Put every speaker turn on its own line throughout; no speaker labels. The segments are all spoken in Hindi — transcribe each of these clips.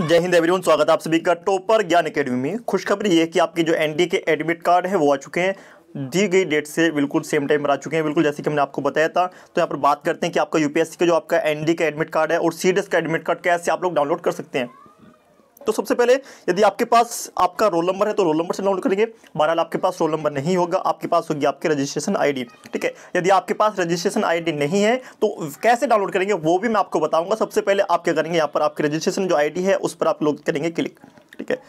जय हिंद एवरीवन स्वागत है आप सभी का टोपर ज्ञान एकेडमी में खुशखबरी है कि आपके जो एनडी के एडमिट कार्ड है वो आ चुके हैं दी गई डेट से बिल्कुल सेम टाइम पर आ चुके हैं बिल्कुल जैसे कि हमने आपको बताया था तो यहाँ पर बात करते हैं कि आपका यूपीएससी का जो आपका एनडी का एडमिट कार्ड है और सी का एडमिट कार्ड कैसे आप लोग डाउनलोड कर सकते हैं तो सबसे पहले यदि आपके पास आपका रोल नंबर है तो रोल नंबर से डाउनलोड करेंगे बहरहाल आपके पास रोल नंबर नहीं होगा आपके पास होगी आपके रजिस्ट्रेशन आईडी ठीक है यदि आपके पास रजिस्ट्रेशन आईडी नहीं है तो कैसे डाउनलोड करेंगे वो भी मैं आपको बताऊंगा सबसे पहले आप क्या करेंगे यहाँ पर आपके रजिस्ट्रेशन जो आई है उस पर आप लोग करेंगे क्लिक ठीक है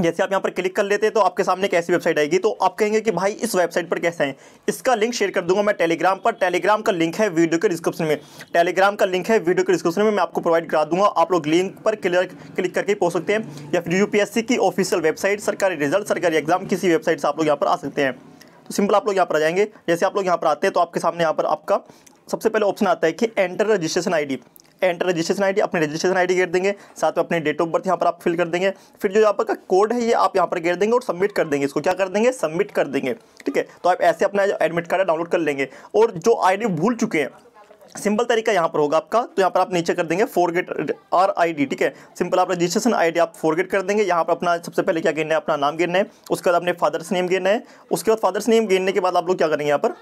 जैसे आप यहाँ पर क्लिक कर लेते हैं तो आपके सामने कैसी वेबसाइट आएगी तो आप कहेंगे कि भाई इस वेबसाइट पर कैसे हैं इसका लिंक शेयर कर दूंगा मैं टेलीग्राम पर टेलीग्राम का लिंक है वीडियो के डिस्क्रिप्शन में टेलीग्राम का लिंक है वीडियो के डिस्क्रिप्शन में मैं आपको प्रोवाइड करा दूंगा आप लोग लिंक पर क्लियर क्लिक करके पहुँच सकते हैं या फिर यू की ऑफिशियल वेबसाइट सरकारी रिजल्ट सरकारी एग्जाम किसी वेबसाइट से आप लोग यहाँ पर आ सकते हैं तो सिंपल आप लोग यहाँ पर आ जाएंगे जैसे आप लोग यहाँ पर आते हैं तो आपके सामने यहाँ पर आपका सबसे पहले ऑप्शन आता है कि enter registration I enter registration ID अपने रजिस्ट्रेशन आईडी डी देंगे साथ में अपने डेट ऑफ बर्थ यहाँ पर आप फिल कर देंगे फिर जो यहाँ का कोड है ये आप यहाँ पर गेर देंगे और सबमिट कर देंगे इसको क्या कर देंगे सबमिट कर देंगे ठीक है तो आप ऐसे अपना एडमिट कार्ड डाउनलोड कर लेंगे और जो आई भूल चुके हैं सिंपल तरीका यहाँ पर होगा आपका तो यहाँ पर आप नीचे कर देंगे forget R I D ठीक है सिंपल आप रजिस्ट्रेशन आई डी आप फोर गेट कर देंगे यहाँ पर अपना सबसे पहले क्या गिरना है अपना नाम गिरना है उसके बाद अपने फादर्स नेम गिरना है उसके बाद फादर्स नेम गिरने के बाद आप लोग क्या करेंगे यहाँ पर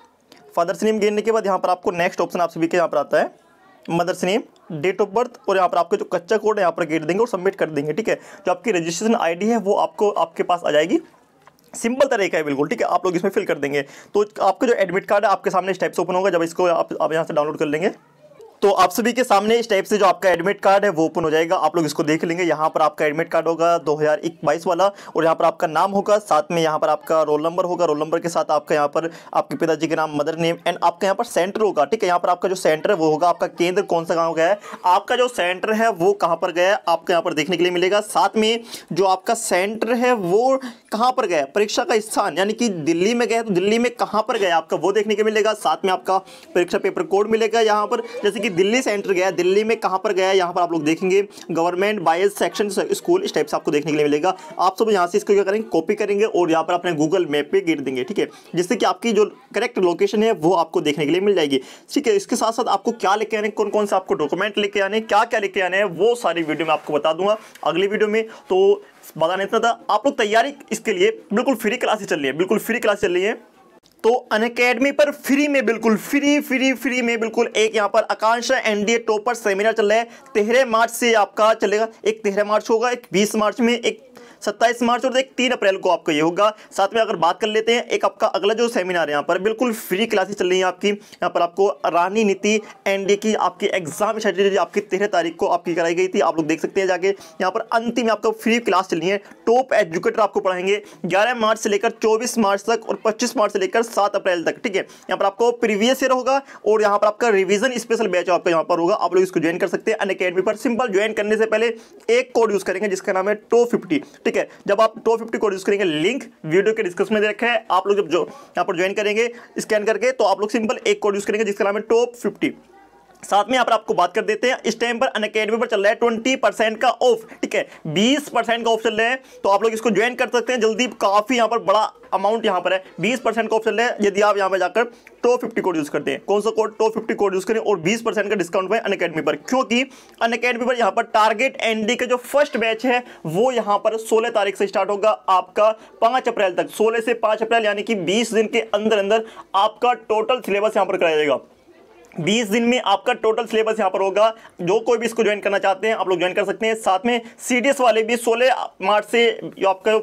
फादर्स नेम गिरने के बाद यहाँ पर आपको नेक्स्ट ऑप्शन आप सभी के यहाँ पर आता है mother's name date of birth और यहाँ पर आपके जो कच्चा कोड है यहाँ पर गेट देंगे और सबमिट कर देंगे ठीक है जो आपकी रजिस्ट्रेशन आईडी है वो आपको आपके पास आ जाएगी सिंपल तरीका है बिल्कुल ठीक है आप लोग इसमें फिल कर देंगे तो आपका जो एडमिट कार्ड है आपके सामने इस टाइप से ओपन होगा जब इसको आप, आप यहाँ से डाउनलोड कर लेंगे तो आप सभी के सामने इस टाइप से जो आपका एडमिट कार्ड है वो ओपन हो जाएगा आप लोग इसको देख लेंगे यहाँ पर आपका एडमिट कार्ड होगा 2021 वाला और यहाँ पर आपका नाम होगा साथ में यहाँ पर आपका रोल नंबर होगा रोल नंबर के साथ आपका यहाँ पर आपके पिताजी के नाम मदर नेम एंड आपका यहाँ पर सेंटर होगा ठीक है यहाँ पर आपका जो सेंटर है वो होगा आपका केंद्र कौन सा गाँव गया है आपका जो सेंटर है वो कहाँ पर गया है आपको यहाँ पर देखने के लिए मिलेगा साथ में जो आपका सेंटर है वो कहाँ पर गया परीक्षा का स्थान यानी कि दिल्ली में गया तो दिल्ली में कहाँ पर गया आपका वो देखने के मिलेगा साथ में आपका परीक्षा पेपर कोड मिलेगा यहाँ पर जैसे कि कि दिल्ली से एंटर गया दिल्ली में कहाँ पर गया यहाँ पर आप लोग देखेंगे गवर्नमेंट बायस सेक्शन स्कूल इस टाइप से आपको देखने के लिए मिलेगा आप सब यहाँ से इसको क्या करेंगे कॉपी करेंगे और यहाँ पर अपने गूगल मैप पर गिर देंगे ठीक है जिससे कि आपकी जो करेक्ट लोकेशन है वो आपको देखने के लिए मिल जाएगी ठीक है इसके साथ साथ आपको क्या लेके आने कौन कौन से आपको डॉक्यूमेंट लेके आने क्या क्या लेके आने हैं वो सारी वीडियो में आपको बता दूंगा अगली वीडियो में तो बताने इतना था आप लोग तैयारी इसके लिए बिल्कुल फ्री क्लासेस चल रही है बिल्कुल फ्री क्लास चल रही है तो अनकेडमी पर फ्री में बिल्कुल फ्री फ्री फ्री में बिल्कुल एक यहाँ पर आकांक्षा एनडीए टॉपर सेमिनार चल रहा है तेरह मार्च से आपका चलेगा एक तेरह मार्च होगा एक बीस मार्च में एक सत्ताईस मार्च और एक तीन अप्रैल को आपका ये होगा साथ में अगर बात कर लेते हैं एक आपका अगला जो सेमिनार है यहाँ पर बिल्कुल फ्री क्लासेस चल रही है आपकी यहाँ पर आपको रानी नीति एनडी की आपकी एग्जाम स्ट्रेटेजी आपकी तेरह तारीख को आपकी कराई गई थी आप लोग देख सकते हैं जाके यहाँ पर अंतिम आपका फ्री क्लास चल रही है टॉप एजुकेटर आपको पढ़ाएंगे ग्यारह मार्च से लेकर चौबीस मार्च तक और पच्चीस मार्च से लेकर सात अप्रैल तक ठीक है यहाँ पर आपको प्रीवियस ईयर होगा और यहाँ पर आपका रिविजन स्पेशल बैच आपका यहाँ पर होगा आप लोग इसको ज्वाइन कर सकते हैं अन पर सिंपल ज्वाइन करने से पहले एक कोड यूज करेंगे जिसका नाम है टो फिफ्टी ठीक है जब आप टू फिफ्टी कोड यूज करेंगे लिंक वीडियो के डिस्क्रिप्शन में दे रखा है आप लोग जब जो यहाँ पर ज्वाइन करेंगे स्कैन करके तो आप लोग सिंपल एक कोड यूज करेंगे जिसका नाम है टॉप फिफ्टी साथ में यहाँ पर आपको बात कर देते हैं इस टाइम पर अन अकेडमी पर चल रहा है ट्वेंटी परसेंट का ऑफ ठीक है बीस परसेंट का ऑफ चल रहा है तो आप लोग इसको ज्वाइन कर सकते हैं जल्दी काफ़ी यहाँ पर बड़ा अमाउंट यहाँ पर है बीस परसेंट का ऑफ चल रहा है यदि आप यहाँ पर जाकर टो फिफ्टी कोड यूज़ करते हैं कौन सा code two fifty code use करें और बीस परसेंट का डिस्काउंट है अन अकेडमी पर क्योंकि अन अकेडमी पर यहाँ पर टारगेट एन का जो फर्स्ट बैच है वो यहाँ पर सोलह तारीख से स्टार्ट होगा आपका पांच अप्रैल तक सोलह से पांच अप्रैल यानी कि बीस दिन के अंदर अंदर आपका टोटल सिलेबस यहाँ पर कराया जाएगा बीस दिन में आपका टोटल सिलेबस यहाँ पर होगा जो कोई भी इसको ज्वाइन करना चाहते हैं आप लोग ज्वाइन कर सकते हैं साथ में सी वाले भी 16 मार्च से जो आपका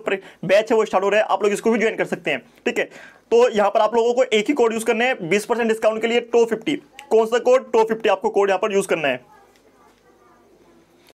बैच है वो स्टार्ट हो रहा है आप लोग इसको भी ज्वाइन कर सकते हैं ठीक है तो यहाँ पर आप लोगों को एक ही कोड यूज़ करना है बीस डिस्काउंट के लिए टो फिफ्टी कौन सा कोड टू फिफ्टी आपको कोड यहाँ पर यूज़ करना है